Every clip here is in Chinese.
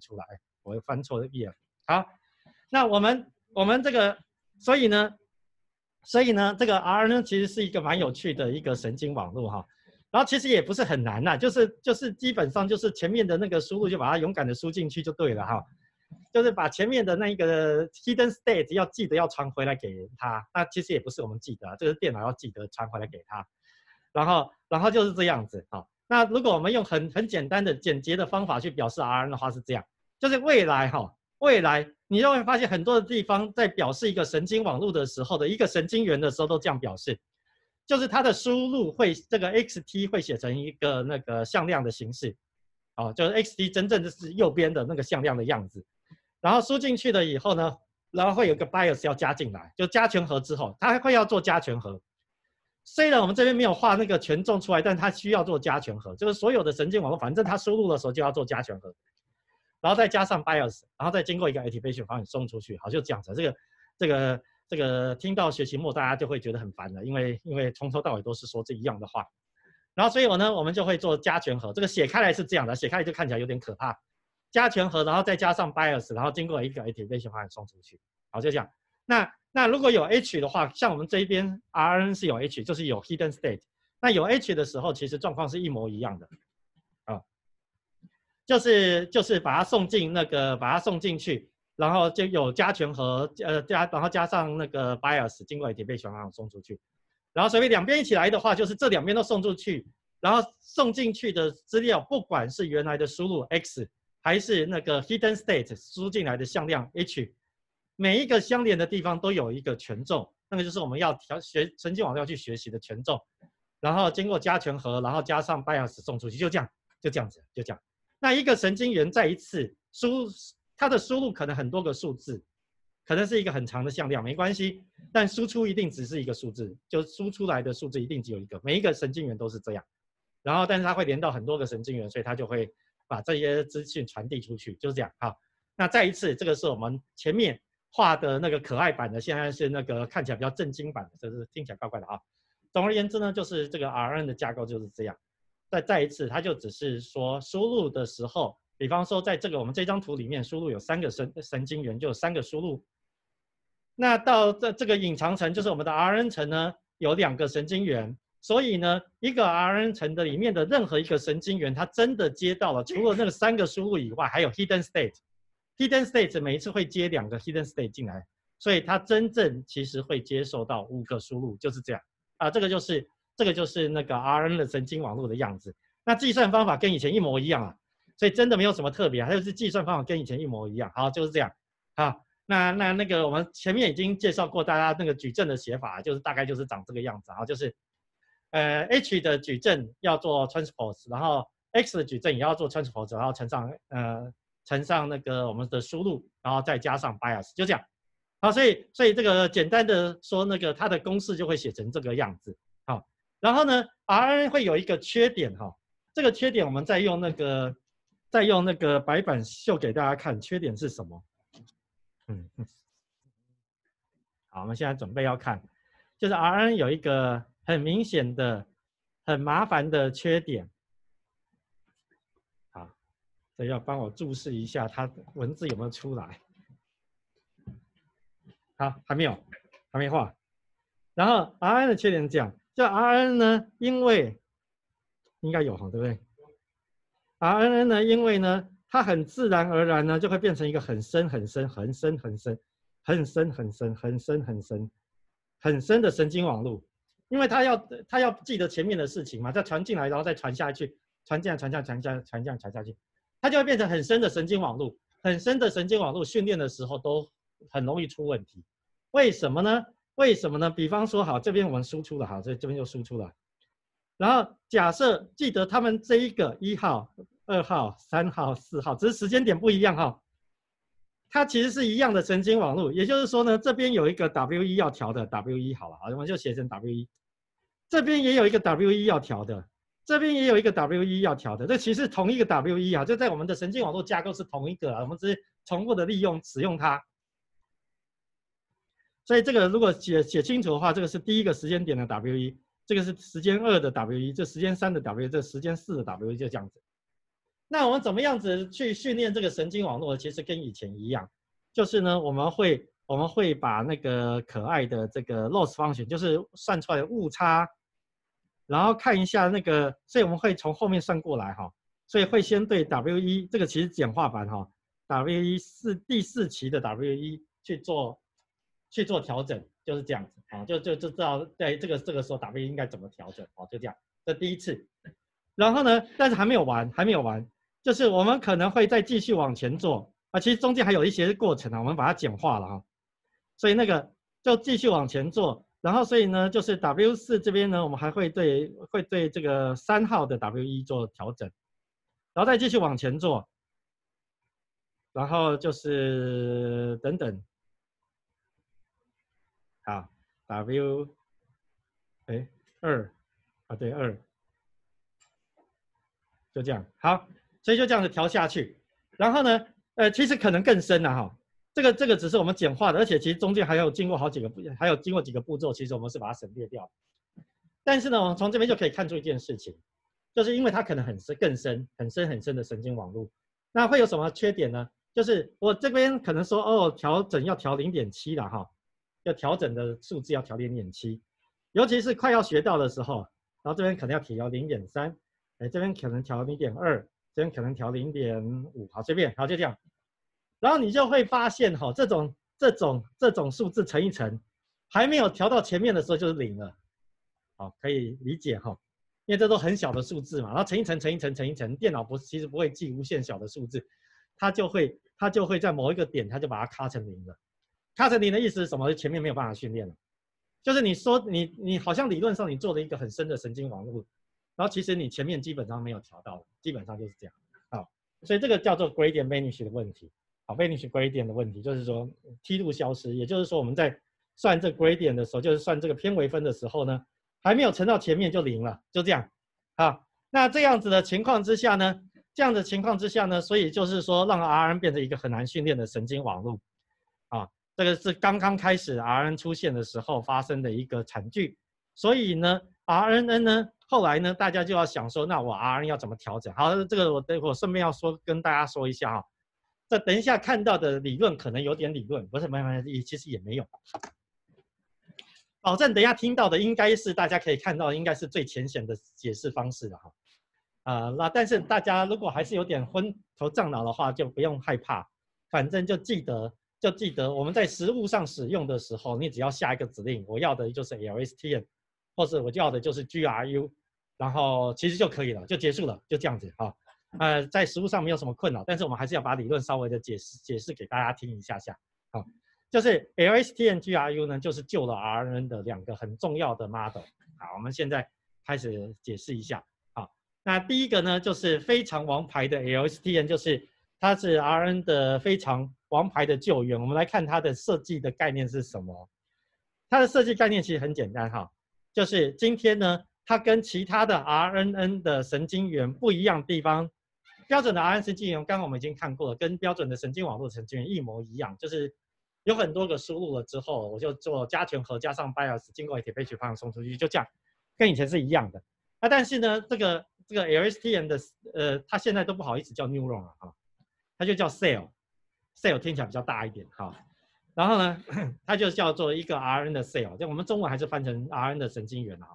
出来，我又翻错了一好。那我们，我们这个，所以呢，所以呢，这个 R 呢，其实是一个蛮有趣的一个神经网络哈。然后其实也不是很难呐，就是就是基本上就是前面的那个输入就把它勇敢的输进去就对了哈。就是把前面的那一个 hidden state 要记得要传回来给他。那其实也不是我们记得，这个是电脑要记得传回来给他。然后然后就是这样子啊。那如果我们用很很简单的、简洁的方法去表示 Rn 的话，是这样，就是未来哈，未来你就会发现很多的地方在表示一个神经网络的时候的一个神经元的时候都这样表示，就是它的输入会这个 xt 会写成一个那个向量的形式，哦，就是 xt 真正的是右边的那个向量的样子，然后输进去了以后呢，然后会有个 bias 要加进来，就加权和之后，它会要做加权和。虽然我们这边没有画那个权重出来，但它需要做加权和，就是所有的神经网络，反正它输入的时候就要做加权和，然后再加上 bias，然后再经过一个 activation 把你送出去，好，就这样子。这个、这个、这个，听到学习末大家就会觉得很烦了，因为因为从头到尾都是说这一样的话，然后所以我呢，我们就会做加权和。这个写开来是这样的，写开来就看起来有点可怕，加权和，然后再加上 bias，然后经过一个 activation 把你送出去，好，就这样。那那如果有 h 的话，像我们这边 rn 是有 h，就是有 hidden state。那有 h 的时候，其实状况是一模一样的啊，就是就是把它送进那个，把它送进去，然后就有加权和，呃加然后加上那个 b i a s s 经过一点被循环送出去，然后所以两边一起来的话，就是这两边都送出去，然后送进去的资料，不管是原来的输入 x，还是那个 hidden state 输进来的向量 h。每一个相连的地方都有一个权重，那个就是我们要调学神经网络要去学习的权重，然后经过加权和，然后加上偏 s 送出去就这样，就这样子，就这样。那一个神经元再一次输它的输入可能很多个数字，可能是一个很长的向量，没关系，但输出一定只是一个数字，就输出来的数字一定只有一个，每一个神经元都是这样。然后，但是它会连到很多个神经元，所以它就会把这些资讯传递出去，就是这样哈。那再一次，这个是我们前面。画的那个可爱版的，现在是那个看起来比较正经版的，就是听起来怪怪的啊。总而言之呢，就是这个 R N 的架构就是这样。再再一次，它就只是说输入的时候，比方说在这个我们这张图里面，输入有三个神神经元，就有三个输入。那到这这个隐藏层，就是我们的 R N 层呢，有两个神经元，所以呢，一个 R N 层的里面的任何一个神经元，它真的接到了除了那个三个输入以外，还有 hidden state。Hidden states 每一次会接两个 hidden state 进来，所以它真正其实会接受到五个输入，就是这样啊。这个就是这个就是那个 RNN 的神经网络的样子。那计算方法跟以前一模一样啊，所以真的没有什么特别啊，它就是计算方法跟以前一模一样。好，就是这样啊。那那那个我们前面已经介绍过，大家那个矩阵的写法，就是大概就是长这个样子啊，就是呃 H 的矩阵要做 transpose，然后 X 的矩阵也要做 transpose，然后乘上呃。乘上那个我们的输入，然后再加上 bias，就这样。好，所以所以这个简单的说，那个它的公式就会写成这个样子。好，然后呢，R N 会有一个缺点哈，这个缺点我们再用那个再用那个白板秀给大家看，缺点是什么？嗯，好，我们现在准备要看，就是 R N 有一个很明显的、很麻烦的缺点。要帮我注视一下，它文字有没有出来？好，还没有，还没画。然后 RNN 的缺点这样，就 RNN 呢，因为应该有哈，对不对？RNN 呢，因为呢，它很自然而然呢，就会变成一个很深、很深、很深、很深、很深、很深、很深、很深、很深的神经网络，因为它要它要记得前面的事情嘛，再传进来，然后再传下去，传进来、传下、传下、传下、传下去。它就会变成很深的神经网络，很深的神经网络训练的时候都很容易出问题，为什么呢？为什么呢？比方说，好，这边我们输出了，好，这这边又输出了，然后假设记得他们这一个一号、二号、三号、四号，只是时间点不一样哈，它其实是一样的神经网络，也就是说呢，这边有一个 W1 要调的 W1，好了，好，我们就写成 W1，这边也有一个 W1 要调的。这边也有一个 W1 要调的，这其实同一个 W1 啊，就在我们的神经网络架构是同一个，我们直接重复的利用使用它。所以这个如果写写清楚的话，这个是第一个时间点的 W1，这个是时间二的 W1，这时间三的 W1，这时间四 w E 就这样子。那我们怎么样子去训练这个神经网络？其实跟以前一样，就是呢，我们会我们会把那个可爱的这个 loss 方程，就是算出来的误差。然后看一下那个，所以我们会从后面算过来哈，所以会先对 W 一这个其实简化版哈，W 一四第四期的 W 一去做去做调整，就是这样子啊，就就就知道在这个这个时候 W 一应该怎么调整啊，就这样，这第一次。然后呢，但是还没有完，还没有完，就是我们可能会再继续往前做啊，其实中间还有一些过程啊，我们把它简化了哈，所以那个就继续往前做。然后，所以呢，就是 W 四这边呢，我们还会对，会对这个三号的 W 一做调整，然后再继续往前做，然后就是等等，好，W，哎，二，啊对，二，就这样，好，所以就这样子调下去，然后呢，呃，其实可能更深了哈。这个这个只是我们简化的，而且其实中间还有经过好几个步，还有经过几个步骤，其实我们是把它省略掉。但是呢，我从这边就可以看出一件事情，就是因为它可能很深、更深、很深、很深的神经网络，那会有什么缺点呢？就是我这边可能说，哦，调整要调零点七了哈，要调整的数字要调零点七，尤其是快要学到的时候，然后这边可能要调零点三，哎，这边可能调零点二，这边可能调零点五，好，随便，好，就这样。然后你就会发现，哈，这种、这种、这种数字乘一乘，还没有调到前面的时候就是零了，好，可以理解哈，因为这都很小的数字嘛。然后乘一乘、乘一乘、乘一乘，电脑不其实不会记无限小的数字，它就会它就会在某一个点，它就把它咔成零了。咔成零的意思是什么？前面没有办法训练了，就是你说你你好像理论上你做了一个很深的神经网络，然后其实你前面基本上没有调到基本上就是这样。好，所以这个叫做 gradient vanish 的问题。好 v a n i s h g r a d i e n t 的问题就是说梯度消失，也就是说我们在算这 gradient 的时候，就是算这个偏微分的时候呢，还没有乘到前面就零了，就这样。啊，那这样子的情况之下呢，这样的情况之下呢，所以就是说让 r n 变成一个很难训练的神经网络。啊，这个是刚刚开始 r n 出现的时候发生的一个惨剧。所以呢，RNN 呢，后来呢，大家就要想说，那我 RNN 要怎么调整？好，这个我待会儿顺便要说跟大家说一下哈。这等一下看到的理论可能有点理论，不是没没，也其实也没有。保证等下听到的应该是大家可以看到，应该是最浅显的解释方式了哈。啊，那但是大家如果还是有点昏头胀脑的话，就不用害怕，反正就记得就记得我们在实物上使用的时候，你只要下一个指令，我要的就是 LSTM，或是我要的就是 GRU，然后其实就可以了，就结束了，就这样子哈。呃，在实物上没有什么困扰，但是我们还是要把理论稍微的解释解释给大家听一下下。好，就是 l s t n g r u 呢，就是救了 RNN 的两个很重要的 model。好，我们现在开始解释一下。好，那第一个呢，就是非常王牌的 l s t n 就是它是 RNN 的非常王牌的救援。我们来看它的设计的概念是什么？它的设计概念其实很简单哈，就是今天呢，它跟其他的 RNN 的神经元不一样地方。标准的 RNN 神经元，刚刚我们已经看过了，跟标准的神经网络神经元一模一样，就是有很多个输入了之后，我就做加权和加上 bias，经过 a t p v 放送出去，就这样，跟以前是一样的。那但是呢，这个这个 LSTM 的呃，它现在都不好意思叫 neuron 了哈，它就叫 cell，cell 听起来比较大一点哈。然后呢，它就叫做一个 RNN 的 cell，我们中文还是翻成 RNN 的神经元啊，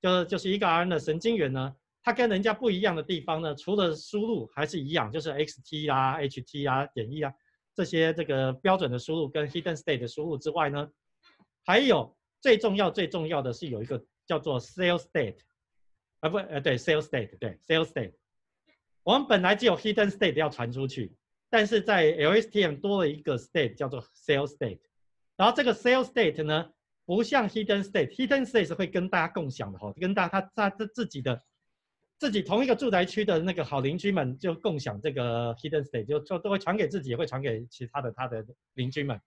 就就是一个 RNN 的神经元呢。它跟人家不一样的地方呢，除了输入还是一样，就是 x t 啊、h t 啊、点义啊这些这个标准的输入跟 hidden state 的输入之外呢，还有最重要、最重要的是有一个叫做 s a l e state，啊不，呃对 s a l e state，对 s a l e state。我们本来就有 hidden state 要传出去，但是在 LSTM 多了一个 state 叫做 s a l e state。然后这个 s a l e state 呢，不像 hidden state，hidden state 会跟大家共享的哈，跟大家它它自自己的。自己同一个住宅区的那个好邻居们就共享这个 hidden state，就就都会传给自己，也会传给其他的他的邻居们。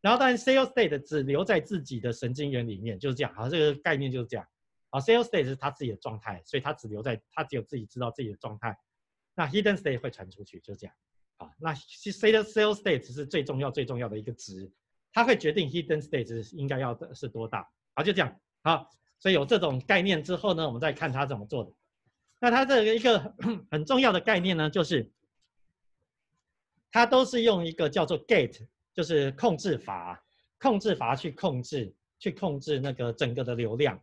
然后当然 sales state 只留在自己的神经元里面，就是这样，好这个概念就是这样。好，sales state 是他自己的状态，所以他只留在他只有自己知道自己的状态。那 hidden state 会传出去，就这样。好，那谁的 sales state 是最重要最重要的一个值，他会决定 hidden state 是应该要的是多大。好，就这样。好，所以有这种概念之后呢，我们再看他怎么做的。那它这个一个很重要的概念呢，就是它都是用一个叫做 gate，就是控制阀，控制阀去控制，去控制那个整个的流量。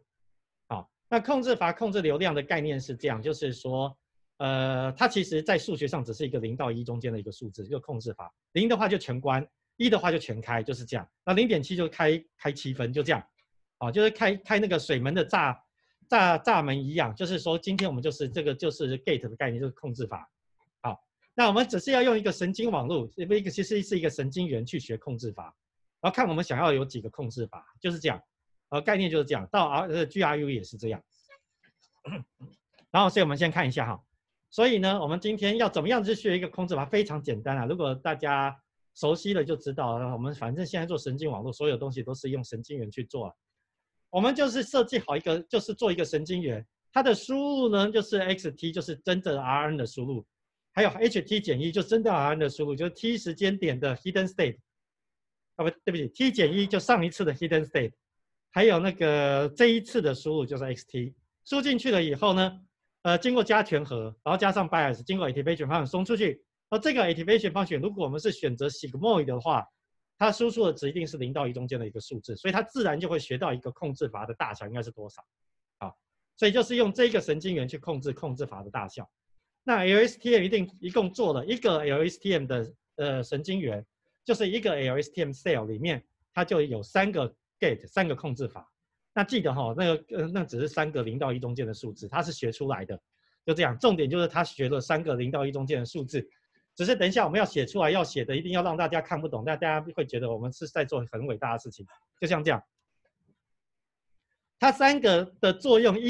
好，那控制阀控制流量的概念是这样，就是说，呃，它其实在数学上只是一个零到一中间的一个数字，一个控制阀，零的话就全关，一的话就全开，就是这样。那零点七就开开七分，就这样，啊，就是开开那个水门的栅栅栅门一样，就是说，今天我们就是这个就是 gate 的概念，就是控制法。好，那我们只是要用一个神经网络，一个其实是一个神经元去学控制法，然后看我们想要有几个控制法，就是这样，呃，概念就是这样。到 R 呃 GRU 也是这样。然后，所以我们先看一下哈。所以呢，我们今天要怎么样去学一个控制法？非常简单啊！如果大家熟悉了就知道了。我们反正现在做神经网络，所有东西都是用神经元去做。我们就是设计好一个，就是做一个神经元，它的输入呢就是 x_t，就是真正 r n 的输入，还有 h_t 减一，就真正 RNN 的输入，就是 t 时间点的 hidden state。啊，不对不起，t 减一就上一次的 hidden state，还有那个这一次的输入就是 x_t，输进去了以后呢，呃，经过加权和，然后加上 bias，经过 activation function 送出去。而这个 activation function，如果我们是选择 sigmoid 的话，它输出的值一定是零到一中间的一个数字，所以它自然就会学到一个控制阀的大小应该是多少，啊，所以就是用这个神经元去控制控制阀的大小。那 LSTM 一定一共做了一个 LSTM 的呃神经元，就是一个 LSTM cell 里面，它就有三个 gate，三个控制阀。那记得哈，那个呃那只是三个零到一中间的数字，它是学出来的，就这样。重点就是它学了三个零到一中间的数字。只是等一下我们要写出来，要写的一定要让大家看不懂，但大家会觉得我们是在做很伟大的事情，就像这样。它三个的作用一。